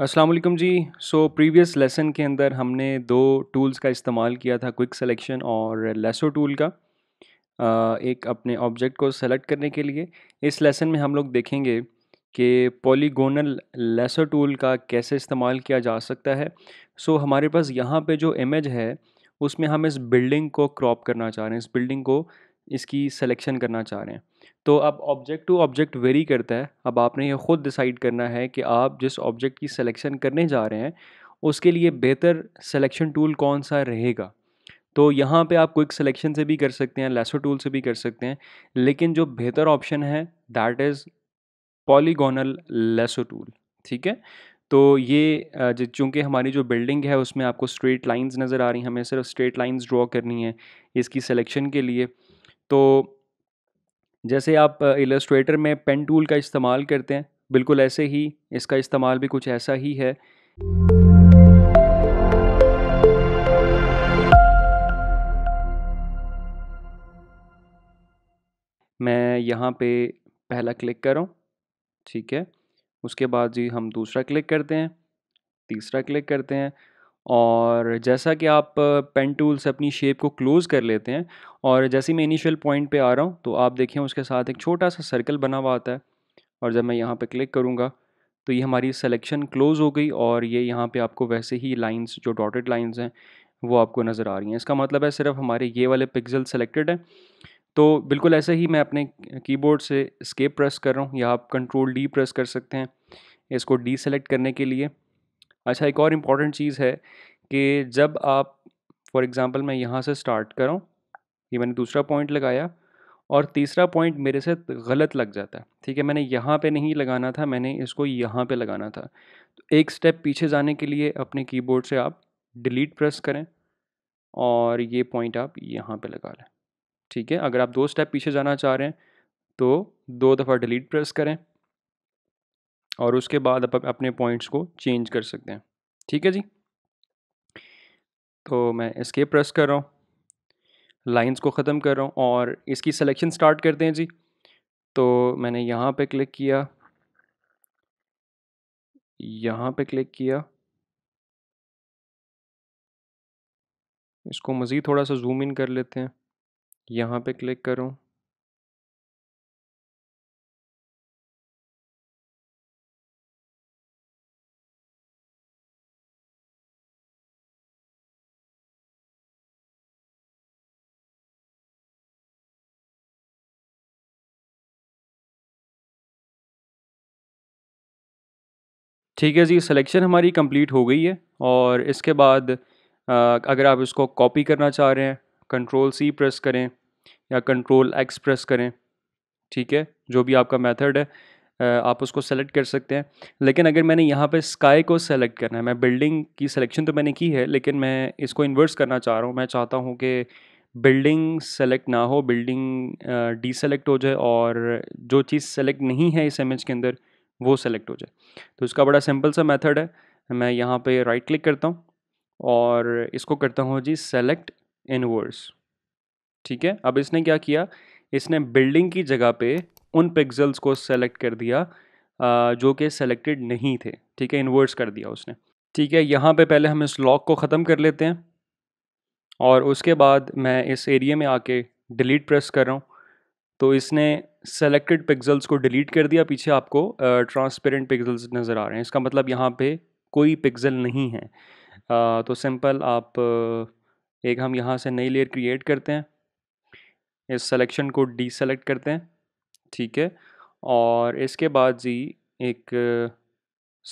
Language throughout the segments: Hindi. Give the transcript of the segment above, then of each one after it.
Aslam ji so previous lesson के अंदर हमने दो टूल्स का इस्तेमाल किया था क्विक सिलेक्शन और लेसो टूल का एक अपने ऑब्जेक्ट को सेलेक्ट करने के लिए इस लेसन में हम लोग देखेंगे कि पॉलीगोनल लेसो टूल का कैसे इस्तेमाल किया जा सकता है सो so, हमारे पास यहाँ पे जो इमेज है उसमें हम इस बिल्डिंग को क्रॉप करना चाह रहे हैं इस बिल्डिंग को इसकी सिलेक्शन करना चाह रहे हैं तो अब ऑब्जेक्ट टू ऑब्जेक्ट वेरी करता है अब आपने ये ख़ुद डिसाइड करना है कि आप जिस ऑब्जेक्ट की सिलेक्शन करने जा रहे हैं उसके लिए बेहतर सिलेक्शन टूल कौन सा रहेगा तो यहाँ पे आप क्विक सिलेक्शन से भी कर सकते हैं लेसो टूल से भी कर सकते हैं लेकिन जो बेहतर ऑप्शन है that is polygonal lasso tool ठीक है तो ये चूँकि हमारी जो बिल्डिंग है उसमें आपको स्ट्रेट लाइंस नज़र आ रही हैं हमें सिर्फ स्ट्रेट लाइंस ड्रॉ करनी है इसकी सिलेक्शन के लिए तो जैसे आप इलस्ट्रेटर में पेन टूल का इस्तेमाल करते हैं बिल्कुल ऐसे ही इसका इस्तेमाल भी कुछ ऐसा ही है मैं यहाँ पे पहला क्लिक कर रहा हूँ ठीक है उसके बाद जी हम दूसरा क्लिक करते हैं तीसरा क्लिक करते हैं और जैसा कि आप पेन टूल से अपनी शेप को क्लोज़ कर लेते हैं और जैसे मैं इनिशियल पॉइंट पे आ रहा हूँ तो आप देखें उसके साथ एक छोटा सा सर्कल बना हुआ आता है और जब मैं यहाँ पे क्लिक करूँगा तो ये हमारी सिलेक्शन क्लोज़ हो गई और ये यहाँ पे आपको वैसे ही लाइंस जो डॉटेड लाइंस हैं वो आपको नज़र आ रही हैं इसका मतलब है सिर्फ हमारे ये वाले पिक्सल सेलेक्टेड हैं तो बिल्कुल ऐसे ही मैं अपने की से स्केप प्रेस कर रहा हूँ या आप कंट्रोल डी प्रेस कर सकते हैं इसको डी सेलेक्ट करने के लिए अच्छा एक और इम्पॉर्टेंट चीज़ है कि जब आप फॉर एग्ज़ाम्पल मैं यहाँ से स्टार्ट करूँ ये मैंने दूसरा पॉइंट लगाया और तीसरा पॉइंट मेरे से गलत लग जाता है ठीक है मैंने यहाँ पे नहीं लगाना था मैंने इसको यहाँ पे लगाना था तो एक स्टेप पीछे जाने के लिए अपने कीबोर्ड से आप डिलीट प्रेस करें और ये पॉइंट आप यहाँ पे लगा लें ठीक है अगर आप दो स्टेप पीछे जाना चाह रहे हैं तो दो दफ़ा डिलीट प्रेस करें और उसके बाद आप अपने पॉइंट्स को चेंज कर सकते हैं ठीक है जी तो मैं इसके प्रेस कर रहा हूँ लाइंस को ख़त्म कर रहा हूँ और इसकी सिलेक्शन स्टार्ट करते हैं जी तो मैंने यहाँ पे क्लिक किया यहाँ पे क्लिक किया इसको मज़ीद थोड़ा सा जूम इन कर लेते हैं यहाँ पे क्लिक करूँ ठीक है जी सिलेक्शन हमारी कंप्लीट हो गई है और इसके बाद अगर आप इसको कॉपी करना चाह रहे हैं कंट्रोल सी प्रेस करें या कंट्रोल एक्स प्रेस करें ठीक है जो भी आपका मेथड है आप उसको सेलेक्ट कर सकते हैं लेकिन अगर मैंने यहाँ पे स्काई को सेलेक्ट करना है मैं बिल्डिंग की सिलेक्शन तो मैंने की है लेकिन मैं इसको इन्वर्स करना चाह रहा हूँ मैं चाहता हूँ कि बिल्डिंग सेलेक्ट ना हो बिल्डिंग डी सेलेक्ट हो जाए और जो चीज़ सेलेक्ट नहीं है इस इमेज के अंदर वो सेलेक्ट हो जाए तो इसका बड़ा सिंपल सा मेथड है मैं यहाँ पे राइट क्लिक करता हूँ और इसको करता हूँ जी सेलेक्ट इन ठीक है अब इसने क्या किया इसने बिल्डिंग की जगह पे उन पिक्सल्स को सेलेक्ट कर दिया जो कि सेलेक्टेड नहीं थे ठीक है इन्वर्स कर दिया उसने ठीक है यहाँ पे पहले हम इस लॉक को ख़त्म कर लेते हैं और उसके बाद मैं इस एरिया में आके डिलीट प्रेस कर रहा हूँ तो इसने सेलेक्टेड पिक्सल्स को डिलीट कर दिया पीछे आपको ट्रांसपेरेंट पिक्सल्स नज़र आ रहे हैं इसका मतलब यहाँ पे कोई पिक्सल नहीं है uh, तो सिंपल आप uh, एक हम यहाँ से नई लेयर क्रिएट करते हैं इस सेलेक्शन को डीसेलेक्ट करते हैं ठीक है और इसके बाद जी एक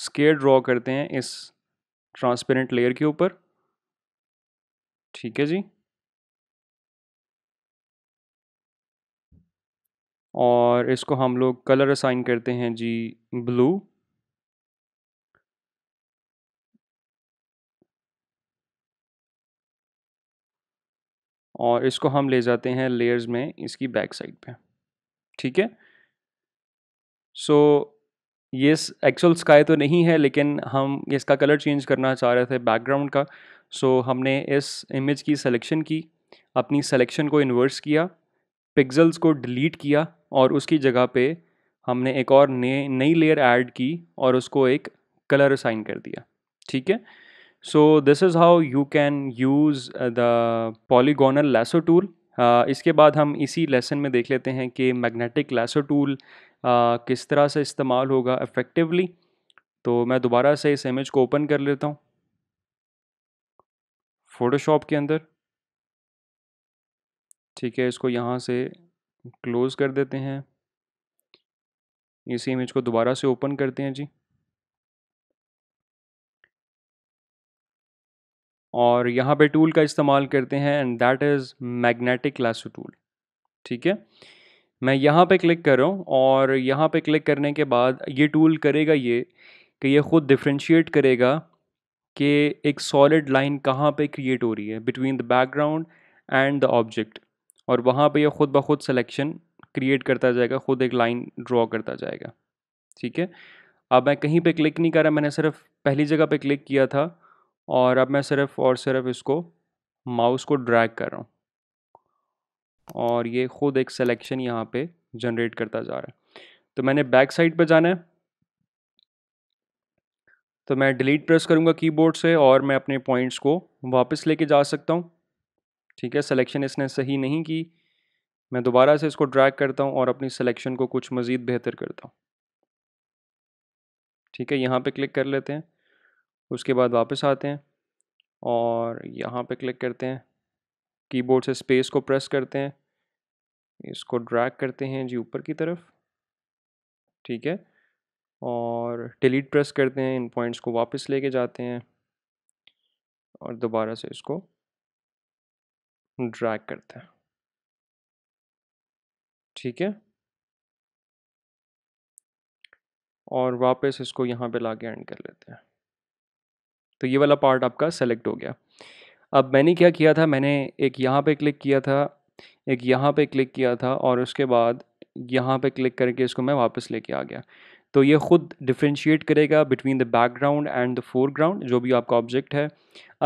स्केयर ड्रॉ करते हैं इस ट्रांसपेरेंट लेयर के ऊपर ठीक है जी और इसको हम लोग कलर असाइन करते हैं जी ब्लू और इसको हम ले जाते हैं लेयर्स में इसकी बैक साइड पे ठीक है सो ये एक्चुअल स्काई तो नहीं है लेकिन हम इसका कलर चेंज करना चाह रहे थे बैकग्राउंड का सो so, हमने इस इमेज की सिलेक्शन की अपनी सिलेक्शन को इन्वर्स किया पिक्सल्स को डिलीट किया और उसकी जगह पे हमने एक और नए नई लेयर ऐड की और उसको एक कलर असाइन कर दिया ठीक है so this is how you can use the polygonal lasso tool इसके बाद हम इसी लेसन में देख लेते हैं कि मैग्नेटिक लेसो टूल किस तरह से इस्तेमाल होगा इफ़ेक्टिवली तो मैं दोबारा से इस इमेज को ओपन कर लेता हूँ फ़ोटोशॉप के अंदर ठीक है इसको यहाँ से क्लोज़ कर देते हैं इसी इमेज को दोबारा से ओपन करते हैं जी और यहाँ पे टूल का इस्तेमाल करते हैं and that is magnetic lasso tool ठीक है मैं यहाँ पे क्लिक कर रहा हूँ और यहाँ पे क्लिक करने के बाद ये टूल करेगा ये कि ये ख़ुद डिफ्रेंशिएट करेगा कि एक सॉलिड लाइन कहाँ पे क्रिएट हो रही है between the background and the object और वहाँ पे ये ख़ुद ब खुद सिलेक्शन क्रिएट करता जाएगा ख़ुद एक लाइन ड्रॉ करता जाएगा ठीक है अब मैं कहीं पे क्लिक नहीं कर रहा मैंने सिर्फ पहली जगह पे क्लिक किया था और अब मैं सिर्फ और सिर्फ इसको माउस को ड्रैग कर रहा हूँ और ये ख़ुद एक सिलेक्शन यहाँ पर जनरेट करता जा रहा है तो मैंने बैक साइड पर जाना है तो मैं डिलीट प्रेस करूँगा कीबोर्ड से और मैं अपने पॉइंट्स को वापस लेके जा सकता हूँ ठीक है सिलेक्शन इसने सही नहीं की मैं दोबारा से इसको ड्रैग करता हूँ और अपनी सिलेक्शन को कुछ मज़ीद बेहतर करता हूँ ठीक है यहाँ पे क्लिक कर लेते हैं उसके बाद वापस आते हैं और यहाँ पे क्लिक करते हैं कीबोर्ड से स्पेस को प्रेस करते हैं इसको ड्रैग करते हैं जी ऊपर की तरफ ठीक है और डिलीट प्रेस करते हैं इन पॉइंट्स को वापस लेके जाते हैं और दोबारा से इसको ड्रैग करते हैं ठीक है और वापस इसको यहाँ पे ला के एंड कर लेते हैं तो ये वाला पार्ट आपका सेलेक्ट हो गया अब मैंने क्या किया था मैंने एक यहाँ पे क्लिक किया था एक यहाँ पे क्लिक किया था और उसके बाद यहाँ पे क्लिक करके इसको मैं वापस लेके आ गया तो ये खुद डिफ्रेंशिएट करेगा between the background and the foreground जो भी आपका ऑब्जेक्ट है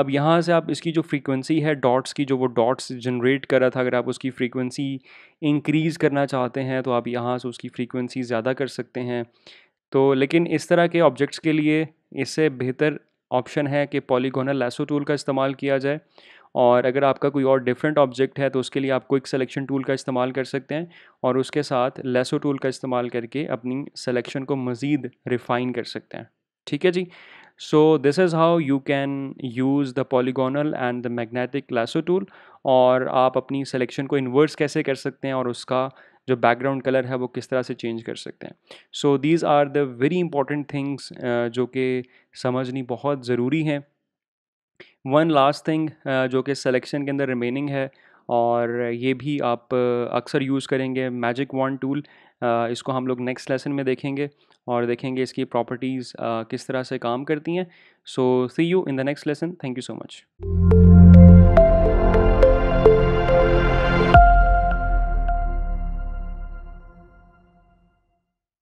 अब यहाँ से आप इसकी जो फ्रीक्वेंसी है डॉट्स की जो वो डॉट्स जनरेट कर रहा था अगर आप उसकी फ्रीक्वेंसी इंक्रीज़ करना चाहते हैं तो आप यहाँ से उसकी फ्रीक्वेंसी ज़्यादा कर सकते हैं तो लेकिन इस तरह के ऑब्जेक्ट्स के लिए इससे बेहतर ऑप्शन है कि पॉलीगोनल लैसो टूल का इस्तेमाल किया जाए और अगर आपका कोई और डिफरेंट ऑब्जेक्ट है तो उसके लिए आप क्विक सिलेक्शन टूल का इस्तेमाल कर सकते हैं और उसके साथ लेसो टूल का इस्तेमाल करके अपनी सेलेक्शन को मज़ीद रिफ़ाइन कर सकते हैं ठीक है जी so this is how you can use the polygonal and the magnetic lasso tool और आप अपनी सेलेक्शन को इन्वर्स कैसे कर सकते हैं और उसका जो बैकग्राउंड कलर है वो किस तरह से चेंज कर सकते हैं so these are the very important things जो कि समझनी बहुत ज़रूरी हैं वन लास्ट थिंग जो कि सेलेक्शन के अंदर रिमेनिंग है और ये भी आप uh, अक्सर यूज़ करेंगे मैजिक वन टूल इसको हम लोग नेक्स्ट लेसन में देखेंगे और देखेंगे इसकी प्रॉपर्टीज़ uh, किस तरह से काम करती हैं so see you in the next lesson thank you so much